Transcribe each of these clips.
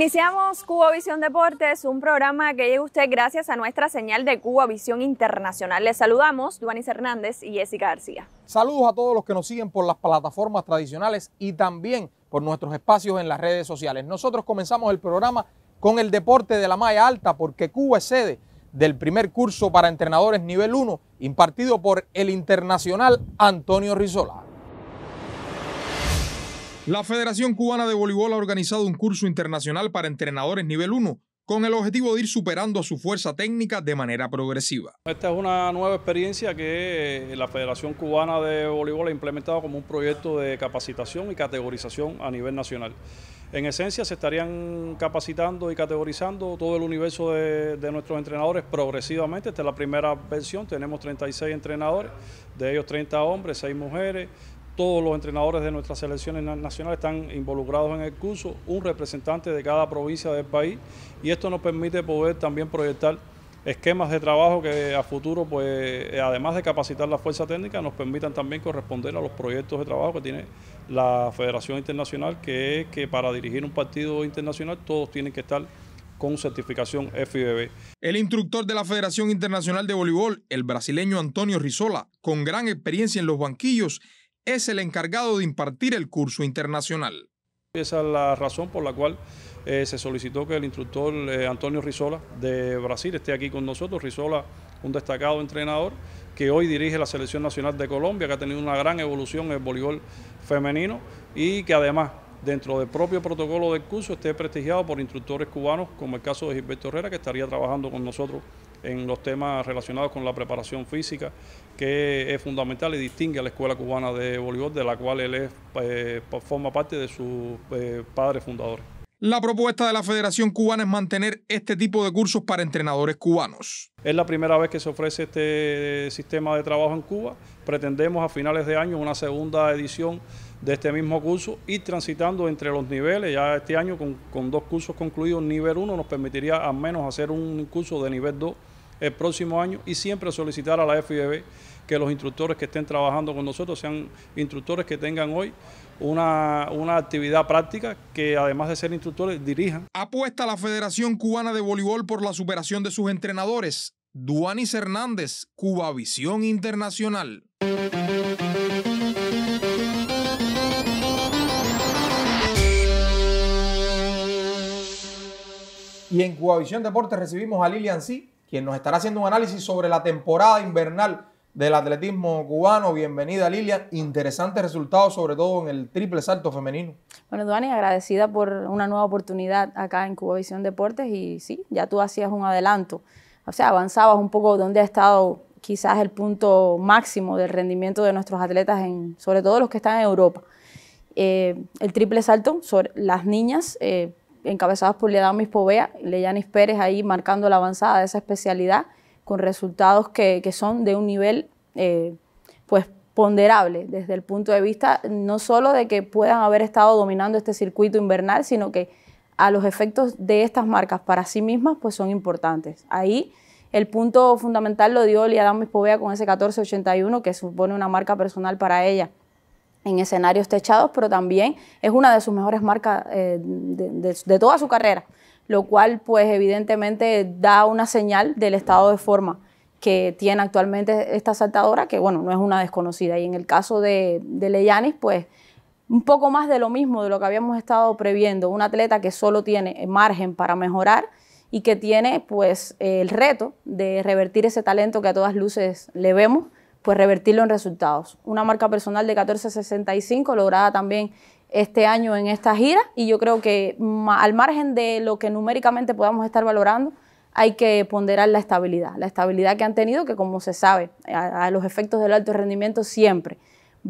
Iniciamos Cuba Visión Deportes, un programa que llega usted gracias a nuestra señal de Cuba Visión Internacional. Les saludamos, Duanis Hernández y Jessica García. Saludos a todos los que nos siguen por las plataformas tradicionales y también por nuestros espacios en las redes sociales. Nosotros comenzamos el programa con el deporte de la malla alta porque Cuba es sede del primer curso para entrenadores nivel 1 impartido por el internacional Antonio Rizola. La Federación Cubana de Voleibol ha organizado un curso internacional para entrenadores nivel 1 con el objetivo de ir superando a su fuerza técnica de manera progresiva. Esta es una nueva experiencia que eh, la Federación Cubana de Voleibol ha implementado como un proyecto de capacitación y categorización a nivel nacional. En esencia se estarían capacitando y categorizando todo el universo de, de nuestros entrenadores progresivamente. Esta es la primera versión, tenemos 36 entrenadores, de ellos 30 hombres, 6 mujeres todos los entrenadores de nuestras selecciones nacionales están involucrados en el curso, un representante de cada provincia del país y esto nos permite poder también proyectar esquemas de trabajo que a futuro, pues, además de capacitar la fuerza técnica, nos permitan también corresponder a los proyectos de trabajo que tiene la Federación Internacional, que es que para dirigir un partido internacional todos tienen que estar con certificación FIBB. El instructor de la Federación Internacional de Voleibol, el brasileño Antonio Rizola, con gran experiencia en los banquillos, es el encargado de impartir el curso internacional. Esa es la razón por la cual eh, se solicitó que el instructor eh, Antonio Rizola de Brasil esté aquí con nosotros. Rizola, un destacado entrenador que hoy dirige la Selección Nacional de Colombia, que ha tenido una gran evolución en el voleibol femenino y que además dentro del propio protocolo del curso esté prestigiado por instructores cubanos, como el caso de Gilberto Herrera, que estaría trabajando con nosotros en los temas relacionados con la preparación física, que es fundamental y distingue a la Escuela Cubana de Voleibol, de la cual él eh, forma parte de su eh, padre fundador. La propuesta de la Federación Cubana es mantener este tipo de cursos para entrenadores cubanos. Es la primera vez que se ofrece este eh, sistema de trabajo en Cuba. Pretendemos a finales de año una segunda edición de este mismo curso y transitando entre los niveles. Ya este año con, dos cursos concluidos, nivel 1 nos permitiría al menos hacer un curso de nivel 2 el próximo año y siempre solicitar a la FIB que los instructores que estén trabajando con nosotros sean instructores que tengan hoy una, una actividad práctica que además de ser instructores dirijan. Apuesta la Federación Cubana de Voleibol por la superación de sus entrenadores. Duanis Hernández, visión Internacional. Y en Cubavisión Deportes recibimos a Lilian Sí, quien nos estará haciendo un análisis sobre la temporada invernal del atletismo cubano. Bienvenida Lilian, interesantes resultados sobre todo en el triple salto femenino. Bueno, Duane, agradecida por una nueva oportunidad acá en Cubavisión Deportes y sí, ya tú hacías un adelanto, o sea, avanzabas un poco donde ha estado quizás el punto máximo del rendimiento de nuestros atletas, en, sobre todo los que están en Europa. Eh, el triple salto sobre las niñas, eh, encabezadas por Liadamis Povea, Leyanis Pérez ahí marcando la avanzada de esa especialidad con resultados que, son de un nivel eh, pues ponderable desde el punto de vista no solo de que puedan haber estado dominando este circuito invernal, sino que a los efectos de estas marcas para sí mismas pues son importantes. Ahí el punto fundamental lo dio Liadamis Povea con ese 1481 que supone una marca personal para ella en escenarios techados, pero también es una de sus mejores marcas eh, de, toda su carrera, lo cual pues evidentemente da una señal del estado de forma que tiene actualmente esta saltadora, que bueno, no es una desconocida. Y en el caso de, de Leyanis, pues un poco más de lo mismo, de lo que habíamos estado previendo, un atleta que solo tiene margen para mejorar y que tiene pues el reto de revertir ese talento que a todas luces le vemos pues revertirlo en resultados. Una marca personal de 1465 lograda también este año en esta gira y yo creo que al margen de lo que numéricamente podamos estar valorando, hay que ponderar la estabilidad, la estabilidad que han tenido, que como se sabe, a, los efectos del alto rendimiento siempre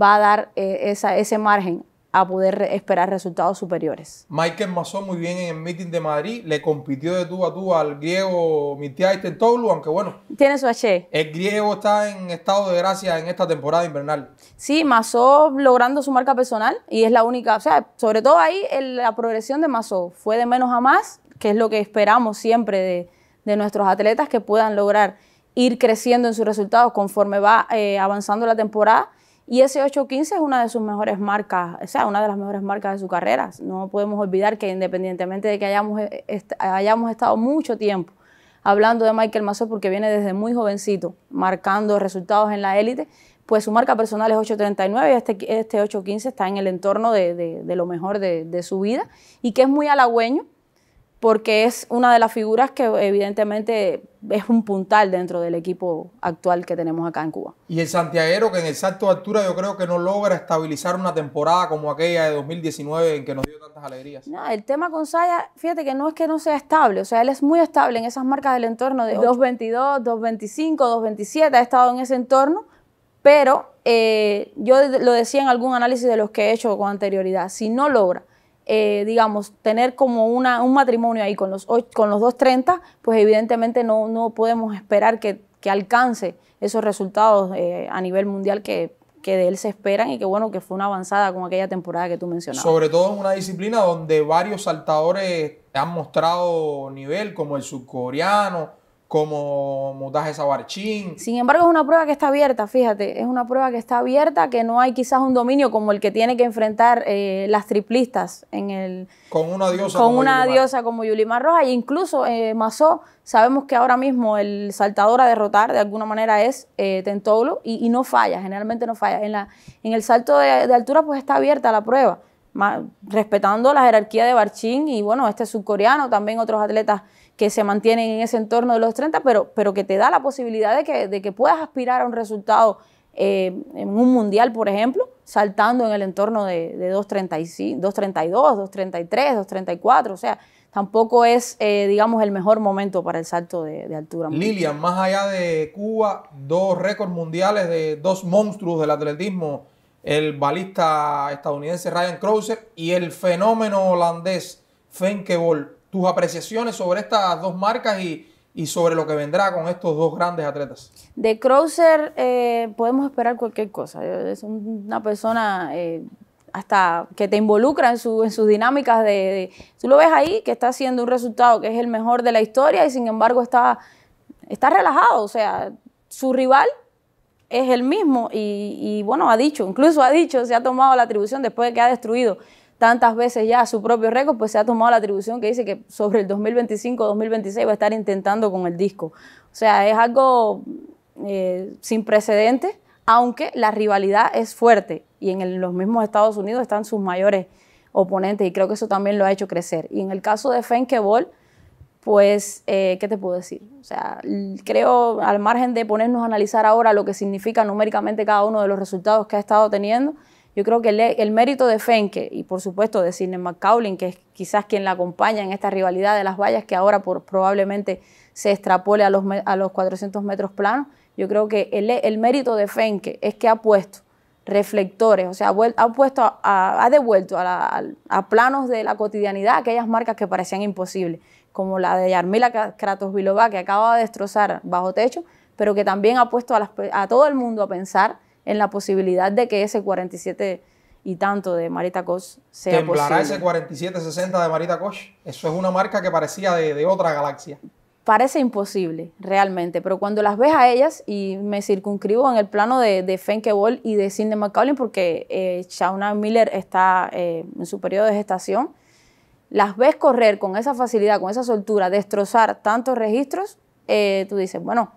va a dar eh, ese margen a poder esperar resultados superiores. Michael Mazó muy bien en el meeting de Madrid, le compitió de tú a tú al griego y Tentoglu, aunque bueno. Tiene su H. El griego está en estado de gracia en esta temporada invernal. Sí, Mazó logrando su marca personal y es la única, o sea, sobre todo ahí la progresión de Mazó fue de menos a más, que es lo que esperamos siempre de, de nuestros atletas que puedan lograr ir creciendo en sus resultados conforme va eh, avanzando la temporada y ese 815 es una de sus mejores marcas, o sea, una de las mejores marcas de su carrera. No podemos olvidar que independientemente de que hayamos, eh, hayamos estado mucho tiempo hablando de Michael massé porque viene desde muy jovencito, marcando resultados en la élite, pues su marca personal es 839 y este, este 815 está en el entorno de, lo mejor de su vida y que es muy halagüeño porque es una de las figuras que evidentemente es un puntal dentro del equipo actual que tenemos acá en Cuba. Y el santiaguero que en exacto altura yo creo que no logra estabilizar una temporada como aquella de 2019 en que nos dio tantas alegrías. No, el tema con Saya, fíjate que no es que no sea estable, o sea, él es muy estable en esas marcas del entorno de 2.22, 2.25, 2.27, ha estado en ese entorno, pero eh, yo lo decía en algún análisis de los que he hecho con anterioridad, si no logra eh, digamos, tener como una, un matrimonio ahí con los, con los 230, pues evidentemente no, no podemos esperar que, que, alcance esos resultados eh, a nivel mundial que, que de él se esperan y que bueno, que fue una avanzada con aquella temporada que tú mencionas Sobre todo en una disciplina donde varios saltadores han mostrado nivel, como el surcoreano, como mudaje a Barchín. Sin embargo, es una prueba que está abierta, fíjate, es una prueba que está abierta, que no hay quizás un dominio como el que tiene que enfrentar eh, las triplistas en el... Con una diosa con como una diosa como Yulimar Roja, e incluso eh, Mazó, sabemos que ahora mismo el saltador a derrotar de alguna manera es eh, y, no falla, generalmente no falla. En, la, en el salto de, altura pues está abierta la prueba, respetando la jerarquía de Barchín y bueno, este subcoreano, también otros atletas que se mantienen en ese entorno de los 30, pero, pero que te da la posibilidad de que, puedas aspirar a un resultado eh, en un mundial, por ejemplo, saltando en el entorno de, 2.32, 2.33, 2.34, o sea, tampoco es, eh, digamos, el mejor momento para el salto de, altura. Lilian, más allá de Cuba, dos récords mundiales de dos monstruos del atletismo, el balista estadounidense Ryan Krause y el fenómeno holandés Fenkebol tus apreciaciones sobre estas dos marcas y, sobre lo que vendrá con estos dos grandes atletas. De Krauser eh, podemos esperar cualquier cosa. Es una persona eh, hasta que te involucra en, su, en sus dinámicas Tú lo ves ahí que está haciendo un resultado que es el mejor de la historia y sin embargo está, está relajado. O sea, su rival es el mismo y bueno, ha dicho, incluso ha dicho, se ha tomado la atribución después de que ha destruido tantas veces ya a su propio récord, pues se ha tomado la atribución que dice que sobre el 2025-2026 va a estar intentando con el disco. O sea, es algo eh, sin precedente aunque la rivalidad es fuerte y en los mismos Estados Unidos están sus mayores oponentes y creo que eso también lo ha hecho crecer. Y en el caso de Ball, pues, eh, ¿qué te puedo decir? O sea, creo, al margen de ponernos a analizar ahora lo que significa numéricamente cada uno de los resultados que ha estado teniendo, yo creo que el, mérito de Fenke y por supuesto de Sidney McCauley que es quizás quien la acompaña en esta rivalidad de las vallas que ahora probablemente se extrapole a los, a 400 metros planos, yo creo que el, mérito de Fenke es que ha puesto reflectores, o sea, ha, puesto, ha, devuelto a, planos de la cotidianidad aquellas marcas que parecían imposibles, como la de Yarmila Kratos Vilova, que acaba de destrozar bajo techo, pero que también ha puesto a todo el mundo a pensar en la posibilidad de que ese 47 y tanto de Marita Koch sea ¿Temblará posible. ese 47-60 de Marita Koch? Eso es una marca que parecía de, otra galaxia. Parece imposible, realmente, pero cuando las ves a ellas, y me circunscribo en el plano de, de Fenke y de Cindy McCaulin, porque eh, Shauna Miller está eh, en su periodo de gestación, las ves correr con esa facilidad, con esa soltura, destrozar tantos registros, eh, tú dices, bueno,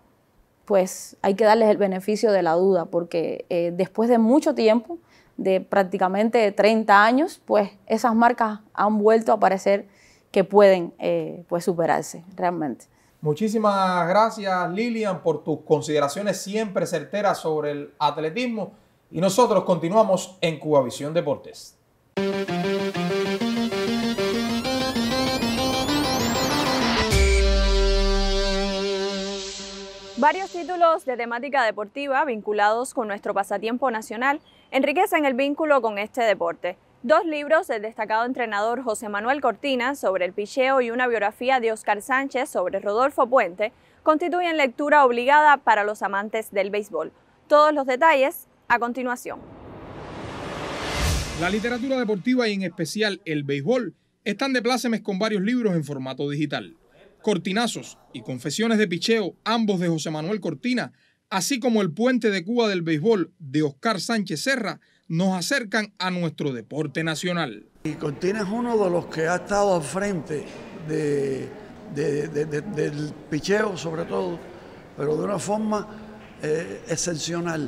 pues hay que darles el beneficio de la duda, porque eh, después de mucho tiempo, de prácticamente 30 años, pues esas marcas han vuelto a aparecer que pueden eh, pues superarse realmente. Muchísimas gracias Lilian por tus consideraciones siempre certeras sobre el atletismo y nosotros continuamos en Cubavisión Deportes. Varios títulos de temática deportiva vinculados con nuestro pasatiempo nacional enriquecen el vínculo con este deporte. Dos libros del destacado entrenador José Manuel Cortina sobre el picheo y una biografía de Oscar Sánchez sobre Rodolfo Puente constituyen lectura obligada para los amantes del béisbol. Todos los detalles a continuación. La literatura deportiva y en especial el béisbol están de plácemes con varios libros en formato digital cortinazos y confesiones de picheo, ambos de José Manuel Cortina, así como el puente de Cuba del béisbol de Oscar Sánchez Serra, nos acercan a nuestro deporte nacional. Y Cortina es uno de los que ha estado al frente del picheo, sobre todo, pero de una forma eh, excepcional.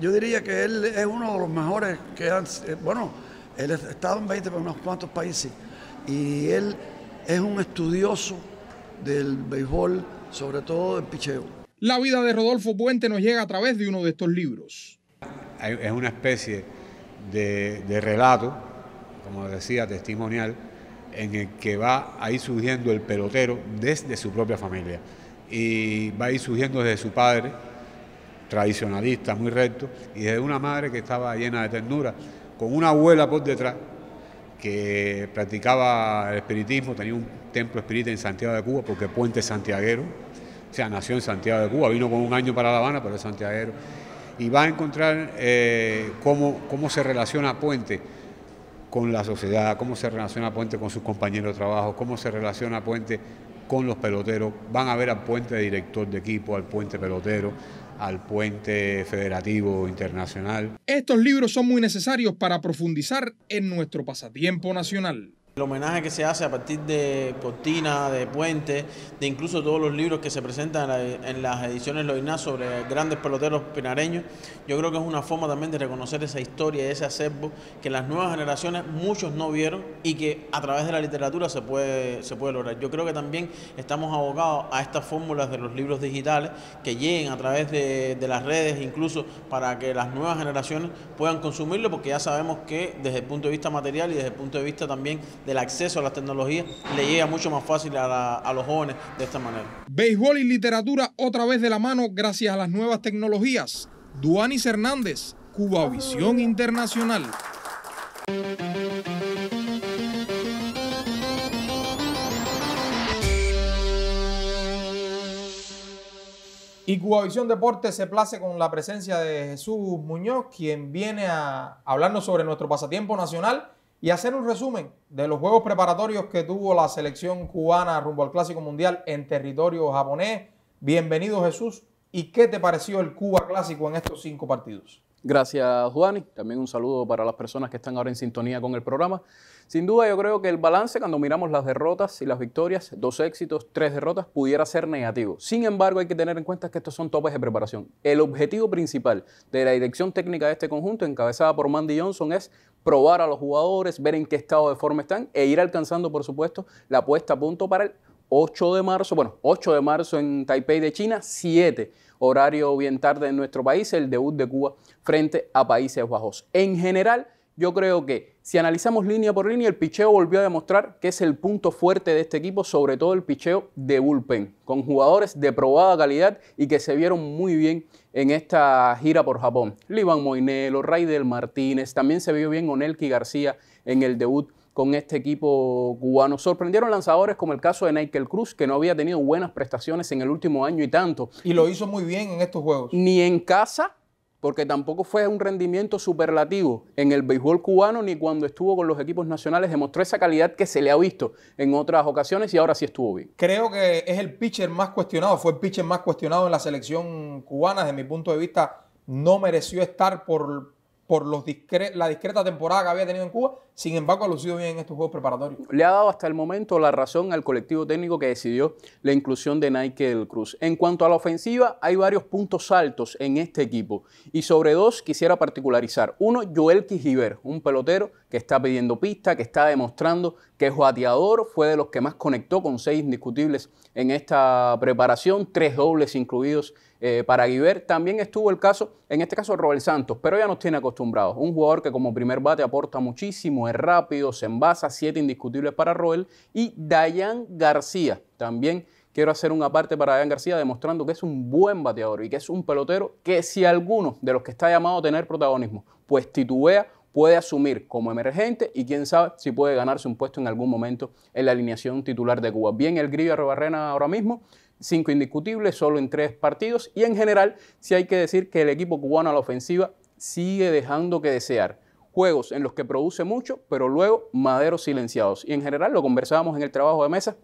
Yo diría que él es uno de los mejores que han. Eh, bueno, él ha estado en 20 por unos cuantos países y él es un estudioso del béisbol, sobre todo del picheo. La vida de Rodolfo Puente nos llega a través de uno de estos libros. Es una especie de, relato, como decía, testimonial, en el que va a ir surgiendo el pelotero desde su propia familia y va a ir surgiendo desde su padre, tradicionalista, muy recto, y desde una madre que estaba llena de ternura, con una abuela por detrás que practicaba el espiritismo, tenía un templo espírita en Santiago de Cuba, porque Puente es santiaguero, o sea, nació en Santiago de Cuba, vino con un año para La Habana, pero es santiaguero, y va a encontrar eh, cómo, cómo se relaciona Puente con la sociedad, cómo se relaciona Puente con sus compañeros de trabajo, cómo se relaciona Puente con los peloteros, van a ver al puente director de equipo, al puente pelotero, al puente federativo internacional. Estos libros son muy necesarios para profundizar en nuestro pasatiempo nacional. El homenaje que se hace a partir de Cortina, de Puente, de incluso todos los libros que se presentan en las ediciones Loiná sobre grandes peloteros pinareños, yo creo que es una forma también de reconocer esa historia, ese acervo que las nuevas generaciones muchos no vieron y que a través de la literatura se puede, se puede lograr. Yo creo que también estamos abogados a estas fórmulas de los libros digitales que lleguen a través de, de las redes, incluso para que las nuevas generaciones puedan consumirlo, porque ya sabemos que desde el punto de vista material y desde el punto de vista también del acceso a las tecnologías le llega mucho más fácil a, los jóvenes de esta manera. Béisbol y literatura otra vez de la mano gracias a las nuevas tecnologías. Duanis Hernández, Cubavisión Internacional. Y Cubavisión Deportes se place con la presencia de Jesús Muñoz, quien viene a hablarnos sobre nuestro pasatiempo nacional y hacer un resumen de los juegos preparatorios que tuvo la selección cubana rumbo al Clásico Mundial en territorio japonés. Bienvenido Jesús. ¿Y qué te pareció el Cuba Clásico en estos cinco partidos? Gracias, Juani. También un saludo para las personas que están ahora en sintonía con el programa. Sin duda, yo creo que el balance, cuando miramos las derrotas y las victorias, dos éxitos, tres derrotas, pudiera ser negativo. Sin embargo, hay que tener en cuenta que estos son topes de preparación. El objetivo principal de la dirección técnica de este conjunto, encabezada por Mandy Johnson, es probar a los jugadores, ver en qué estado de forma están e ir alcanzando, por supuesto, la puesta a punto para el 8 de marzo, bueno, 8 de marzo en Taipei de China, 7 horario bien tarde en nuestro país, el debut de Cuba frente a Países Bajos. En general, yo creo que si analizamos línea por línea, el picheo volvió a demostrar que es el punto fuerte de este equipo, sobre todo el picheo de bullpen, con jugadores de probada calidad y que se vieron muy bien en esta gira por Japón. Livan Moinelo, Raidel Martínez, también se vio bien Onelki García en el debut con este equipo cubano. Sorprendieron lanzadores como el caso de Nikel Cruz, que no había tenido buenas prestaciones en el último año y tanto. Y lo hizo muy bien en estos juegos. Ni en casa, porque tampoco fue un rendimiento superlativo en el béisbol cubano ni cuando estuvo con los equipos nacionales. Demostró esa calidad que se le ha visto en otras ocasiones y ahora sí estuvo bien. Creo que es el pitcher más cuestionado, fue el pitcher más cuestionado en la selección cubana. Desde mi punto de vista, no mereció estar por, por la discreta temporada que había tenido en Cuba, sin embargo ha lucido bien en estos juegos preparatorios. Le ha dado hasta el momento la razón al colectivo técnico que decidió la inclusión de Nike del Cruz. En cuanto a la ofensiva, hay varios puntos altos en este equipo y sobre dos quisiera particularizar. Uno, Joel Kijiver, un pelotero que está pidiendo pista, que está demostrando que es bateador, fue de los que más conectó con seis indiscutibles en esta preparación, tres dobles incluidos eh, para Guiver. También estuvo el caso, en este caso Robert Santos, pero ya nos tiene acostumbrados. Un jugador que como primer bate aporta muchísimo, es rápido, se envasa, siete indiscutibles para Roel Y Dayan García, también quiero hacer una parte para Dayan García demostrando que es un buen bateador y que es un pelotero que si alguno de los que está llamado a tener protagonismo, pues titubea puede asumir como emergente y quién sabe si puede ganarse un puesto en algún momento en la alineación titular de Cuba. Bien el Grillo Arrobarrena ahora mismo, cinco indiscutibles, solo en tres partidos. Y en general, sí hay que decir que el equipo cubano a la ofensiva sigue dejando que desear. Juegos en los que produce mucho, pero luego maderos silenciados. Y en general, lo conversábamos en el trabajo de mesa,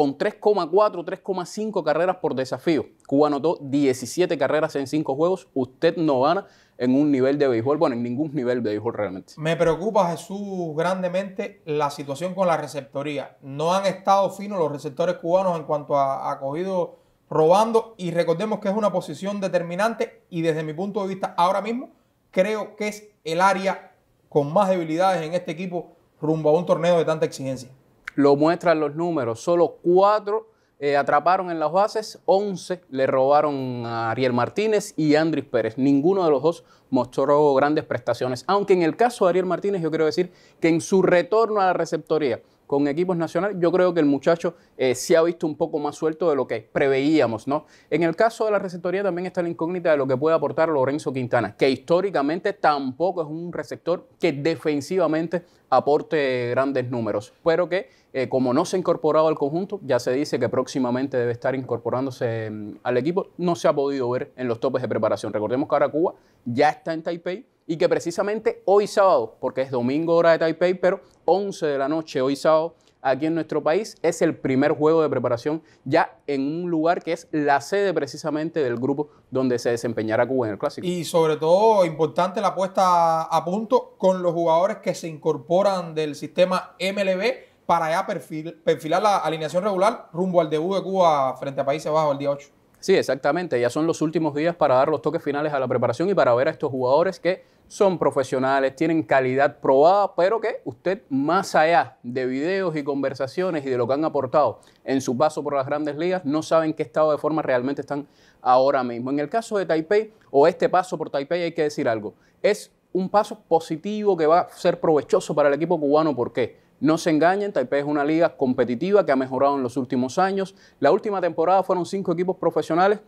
con 3,4, 3,5 carreras por desafío. Cuba anotó 17 carreras en 5 juegos. Usted no gana en un nivel de béisbol, bueno, en ningún nivel de béisbol realmente. Me preocupa, Jesús, grandemente la situación con la receptoría. No han estado finos los receptores cubanos en cuanto a acogido robando y recordemos que es una posición determinante y desde mi punto de vista ahora mismo creo que es el área con más debilidades en este equipo rumbo a un torneo de tanta exigencia lo muestran los números, solo cuatro eh, atraparon en las bases, once le robaron a Ariel Martínez y Andrés Pérez. Ninguno de los dos mostró grandes prestaciones. Aunque en el caso de Ariel Martínez, yo quiero decir que en su retorno a la receptoría con equipos nacionales, yo creo que el muchacho eh, se ha visto un poco más suelto de lo que preveíamos, ¿no? En el caso de la receptoría también está la incógnita de lo que puede aportar Lorenzo Quintana, que históricamente tampoco es un receptor que defensivamente aporte grandes números, pero que eh, como no se ha incorporado al conjunto, ya se dice que próximamente debe estar incorporándose mm, al equipo, no se ha podido ver en los topes de preparación. Recordemos que ahora Cuba ya está en Taipei, y que precisamente hoy sábado, porque es domingo hora de Taipei, pero 11 de la noche hoy sábado aquí en nuestro país, es el primer juego de preparación ya en un lugar que es la sede precisamente del grupo donde se desempeñará Cuba en el Clásico. Y sobre todo importante la puesta a punto con los jugadores que se incorporan del sistema MLB para ya perfilar la alineación regular rumbo al debut de Cuba frente a Países Bajos el día 8. Sí, exactamente. Ya son los últimos días para dar los toques finales a la preparación y para ver a estos jugadores que son profesionales, tienen calidad probada, pero que usted más allá de videos y conversaciones y de lo que han aportado en su paso por las grandes ligas, no saben qué estado de forma realmente están ahora mismo. En el caso de Taipei o este paso por Taipei hay que decir algo. Es un paso positivo que va a ser provechoso para el equipo cubano. ¿Por qué? No se engañen, Taipei es una liga competitiva que ha mejorado en los últimos años. La última temporada fueron cinco equipos profesionales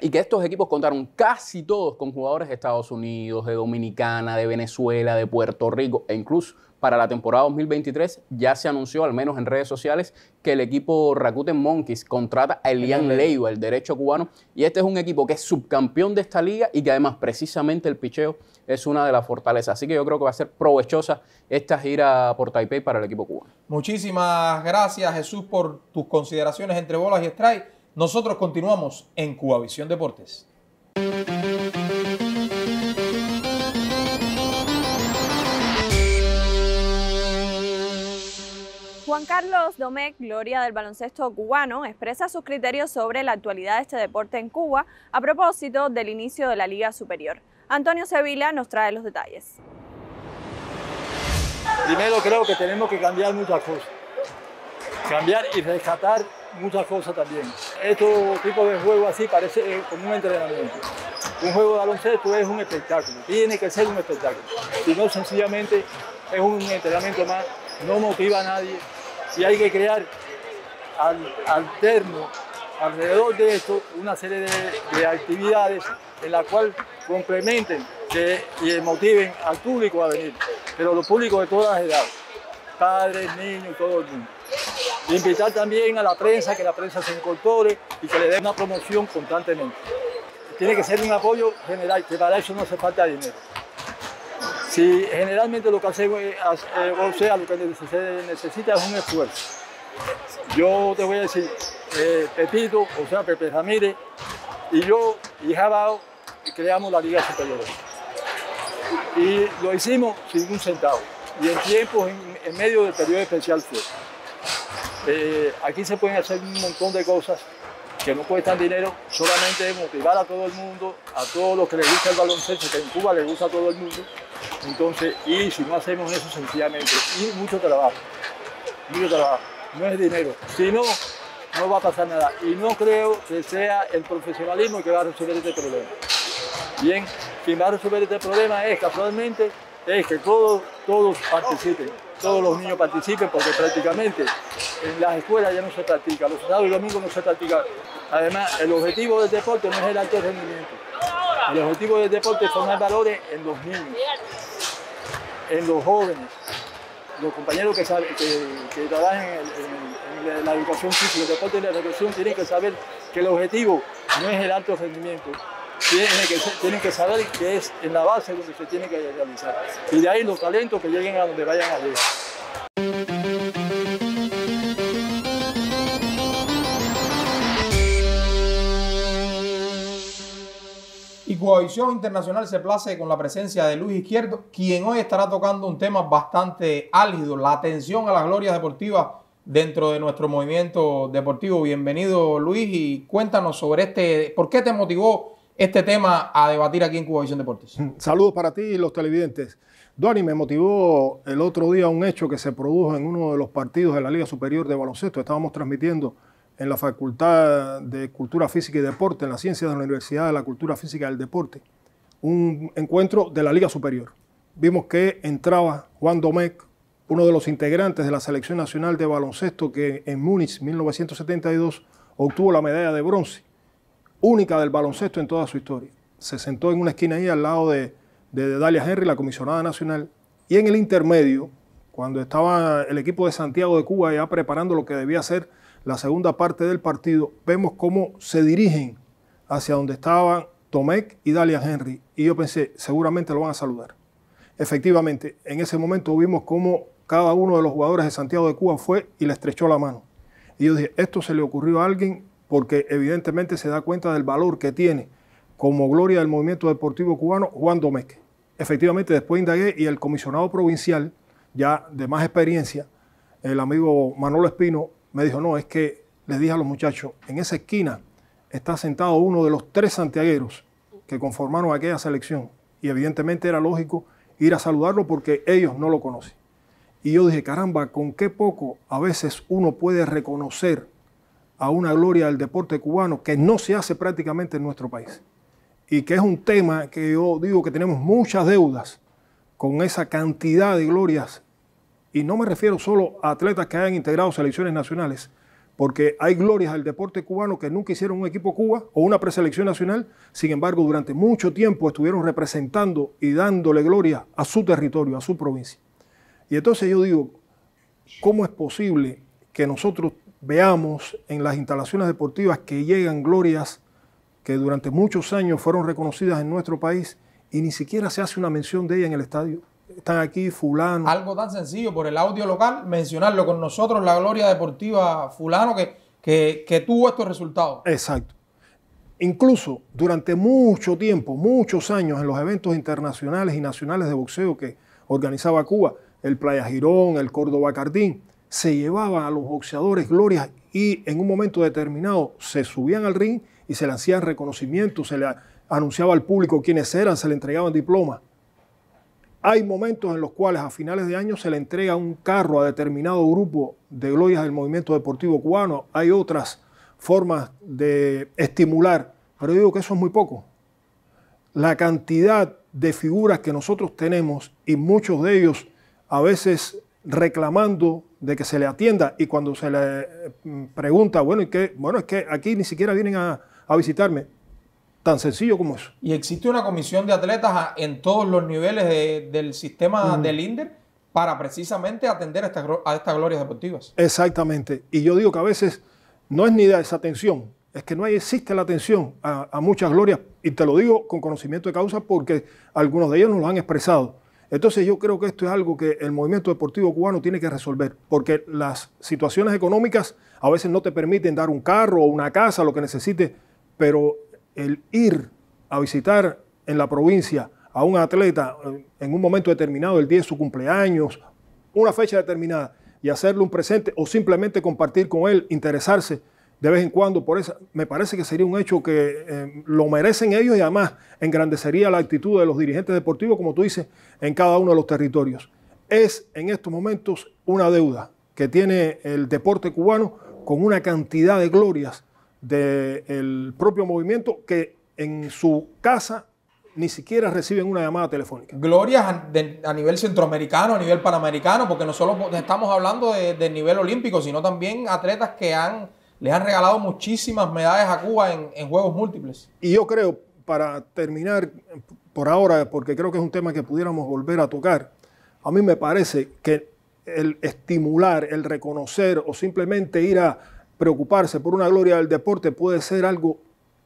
y que estos equipos contaron casi todos con jugadores de Estados Unidos, de Dominicana, de Venezuela, de Puerto Rico e incluso para la temporada 2023 ya se anunció, al menos en redes sociales, que el equipo Rakuten Monkeys contrata a Elian Leiva, el derecho cubano, y este es un equipo que es subcampeón de esta liga y que además precisamente el picheo es una de las fortalezas. Así que yo creo que va a ser provechosa esta gira por Taipei para el equipo cubano. Muchísimas gracias, Jesús, por tus consideraciones entre bolas y strike. Nosotros continuamos en Cubavisión Deportes. Juan Carlos Domecq, gloria del baloncesto cubano, expresa sus criterios sobre la actualidad de este deporte en Cuba a propósito del inicio de la Liga Superior. Antonio Sevilla nos trae los detalles. Primero creo que tenemos que cambiar muchas cosas. Cambiar y rescatar muchas cosas también. Este tipo de juego así parece eh, como un entrenamiento. Un juego de baloncesto es un espectáculo, tiene que ser un espectáculo. Si no, sencillamente es un entrenamiento más, no motiva a nadie y hay que crear al, alterno alrededor de esto una serie de actividades en la cual complementen y motiven al público a venir, pero los públicos de todas las edades, padres, niños, todo el mundo. Y invitar también a la prensa, que la prensa se incorpore y que le dé una promoción constantemente. Tiene que ser un apoyo general, que para eso no hace falta dinero. Si generalmente lo que hace eh, o sea, lo que se necesita es un esfuerzo. Yo te voy a decir, eh, Pepito, o sea, Pepe Ramírez, y yo y Jabao creamos la Liga Superior. Y lo hicimos sin un centavo. Y en tiempos, en, medio del periodo especial fue. Eh, aquí se pueden hacer un montón de cosas que no cuestan dinero, solamente motivar a todo el mundo, a todos los que le gusta el baloncesto, que en Cuba le gusta a todo el mundo. Entonces, y si no hacemos eso sencillamente, y mucho trabajo, mucho trabajo, no es dinero. Si no, no va a pasar nada. Y no creo que sea el profesionalismo el que va a resolver este problema. Bien, a resolver este problema es que actualmente es que todos, todos participen, todos los niños participen, porque prácticamente en las escuelas ya no se practica, los sábados y domingos no se practica. Además, el objetivo del deporte no es el alto rendimiento, el objetivo del deporte es formar valores en los niños, en los jóvenes, los compañeros que, saben, trabajan en, en, la educación física, el deporte y la educación tienen que saber que el objetivo no es el alto rendimiento, tienen que, saber que es en la base donde se tiene que realizar. Y de ahí los talentos que lleguen a donde vayan a llegar. Y Coalición Internacional se place con la presencia de Luis Izquierdo, quien hoy estará tocando un tema bastante álgido, la atención a las glorias deportivas dentro de nuestro movimiento deportivo. Bienvenido Luis y cuéntanos sobre este, ¿por qué te motivó este tema a debatir aquí en Cuba Visión Deportes. Saludos para ti y los televidentes. Dani, me motivó el otro día un hecho que se produjo en uno de los partidos de la Liga Superior de Baloncesto. Estábamos transmitiendo en la Facultad de Cultura Física y Deporte, en la Ciencia de la Universidad de la Cultura Física y del Deporte, un encuentro de la Liga Superior. Vimos que entraba Juan Domecq, uno de los integrantes de la Selección Nacional de Baloncesto que en Múnich 1972 obtuvo la medalla de bronce única del baloncesto en toda su historia. Se sentó en una esquina ahí al lado de, Dalia Henry, la comisionada nacional, y en el intermedio, cuando estaba el equipo de Santiago de Cuba ya preparando lo que debía ser la segunda parte del partido, vemos cómo se dirigen hacia donde estaban Tomek y Dalia Henry, y yo pensé, seguramente lo van a saludar. Efectivamente, en ese momento vimos cómo cada uno de los jugadores de Santiago de Cuba fue y le estrechó la mano. Y yo dije, esto se le ocurrió a alguien porque evidentemente se da cuenta del valor que tiene como gloria del movimiento deportivo cubano Juan Domecq. Efectivamente, después indagué y el comisionado provincial, ya de más experiencia, el amigo Manolo Espino, me dijo, no, es que les dije a los muchachos, en esa esquina está sentado uno de los tres santiagueros que conformaron aquella selección. Y evidentemente era lógico ir a saludarlo porque ellos no lo conocen. Y yo dije, caramba, con qué poco a veces uno puede reconocer a una gloria del deporte cubano que no se hace prácticamente en nuestro país. Y que es un tema que yo digo que tenemos muchas deudas con esa cantidad de glorias. Y no me refiero solo a atletas que hayan integrado selecciones nacionales, porque hay glorias del deporte cubano que nunca hicieron un equipo Cuba o una preselección nacional, sin embargo durante mucho tiempo estuvieron representando y dándole gloria a su territorio, a su provincia. Y entonces yo digo, ¿cómo es posible que nosotros veamos en las instalaciones deportivas que llegan glorias que durante muchos años fueron reconocidas en nuestro país y ni siquiera se hace una mención de ella en el estadio. Están aquí fulano. Algo tan sencillo, por el audio local, mencionarlo con nosotros, la gloria deportiva fulano que, que, que tuvo estos resultados. Exacto. Incluso durante mucho tiempo, muchos años en los eventos internacionales y nacionales de boxeo que organizaba Cuba, el Playa Girón, el Córdoba Cardín, se llevaban a los boxeadores glorias y en un momento determinado se subían al ring y se le hacían reconocimientos, se le anunciaba al público quiénes eran, se le entregaban diplomas. Hay momentos en los cuales a finales de año se le entrega un carro a determinado grupo de glorias del movimiento deportivo cubano. Hay otras formas de estimular, pero digo que eso es muy poco. La cantidad de figuras que nosotros tenemos y muchos de ellos a veces reclamando de que se le atienda y cuando se le eh, pregunta, bueno, ¿y qué? bueno es que aquí ni siquiera vienen a, visitarme. Tan sencillo como eso. ¿Y existe una comisión de atletas en todos los niveles del sistema del INDER para precisamente atender a estas, estas glorias deportivas? Exactamente. Y yo digo que a veces no es ni de esa atención, es que no existe la atención a, a, muchas glorias, y te lo digo con conocimiento de causa porque algunos de ellos nos lo han expresado. Entonces yo creo que esto es algo que el movimiento deportivo cubano tiene que resolver, porque las situaciones económicas a veces no te permiten dar un carro o una casa, lo que necesites, pero el ir a visitar en la provincia a un atleta eh, en un momento determinado, el día de su cumpleaños, una fecha determinada, y hacerle un presente o simplemente compartir con él, interesarse, de vez en cuando por eso Me parece que sería un hecho que eh, lo merecen ellos y además engrandecería la actitud de los dirigentes deportivos, como tú dices, en cada uno de los territorios. Es en estos momentos una deuda que tiene el deporte cubano con una cantidad de glorias del propio movimiento que en su casa ni siquiera reciben una llamada telefónica. Glorias a, nivel centroamericano, a nivel panamericano, porque no solo estamos hablando del nivel olímpico, sino también atletas que han le han regalado muchísimas medallas a Cuba en, en juegos múltiples. Y yo creo, para terminar por ahora, porque creo que es un tema que pudiéramos volver a tocar, a mí me parece que el estimular, el reconocer o simplemente ir a preocuparse por una gloria del deporte puede ser algo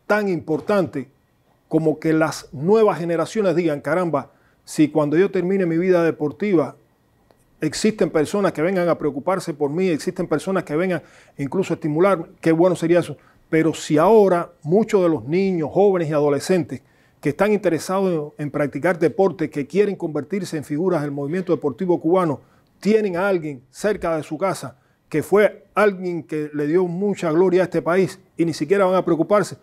tan importante como que las nuevas generaciones digan, caramba, si cuando yo termine mi vida deportiva Existen personas que vengan a preocuparse por mí, existen personas que vengan incluso a estimularme. Qué bueno sería eso. Pero si ahora muchos de los niños, jóvenes y adolescentes que están interesados en practicar deporte, que quieren convertirse en figuras del movimiento deportivo cubano, tienen a alguien cerca de su casa que fue alguien que le dio mucha gloria a este país y ni siquiera van a preocuparse,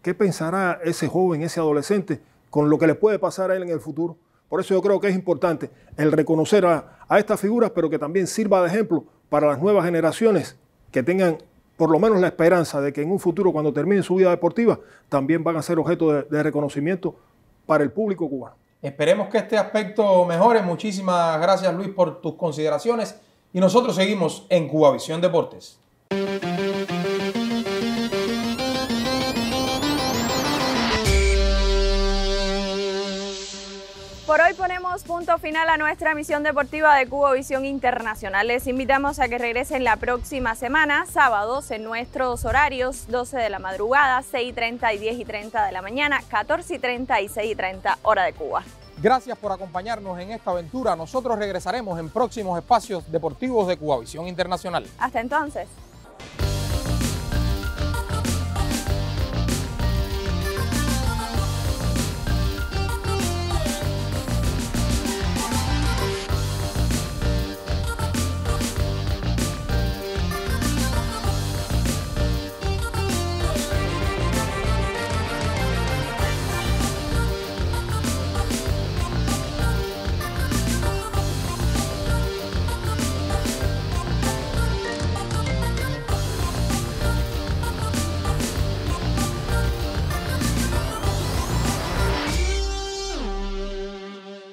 ¿qué pensará ese joven, ese adolescente, con lo que le puede pasar a él en el futuro? Por eso yo creo que es importante el reconocer a, estas figuras, pero que también sirva de ejemplo para las nuevas generaciones que tengan por lo menos la esperanza de que en un futuro, cuando terminen su vida deportiva, también van a ser objeto de, de reconocimiento para el público cubano. Esperemos que este aspecto mejore. Muchísimas gracias Luis por tus consideraciones y nosotros seguimos en cuba visión Deportes. Por hoy ponemos punto final a nuestra misión deportiva de Visión Internacional. Les invitamos a que regresen la próxima semana, sábados, en nuestros horarios, 12 de la madrugada, 6 y 30 y 10 y 30 de la mañana, 14 y 30 y 6 y 30, hora de Cuba. Gracias por acompañarnos en esta aventura. Nosotros regresaremos en próximos espacios deportivos de Visión Internacional. Hasta entonces.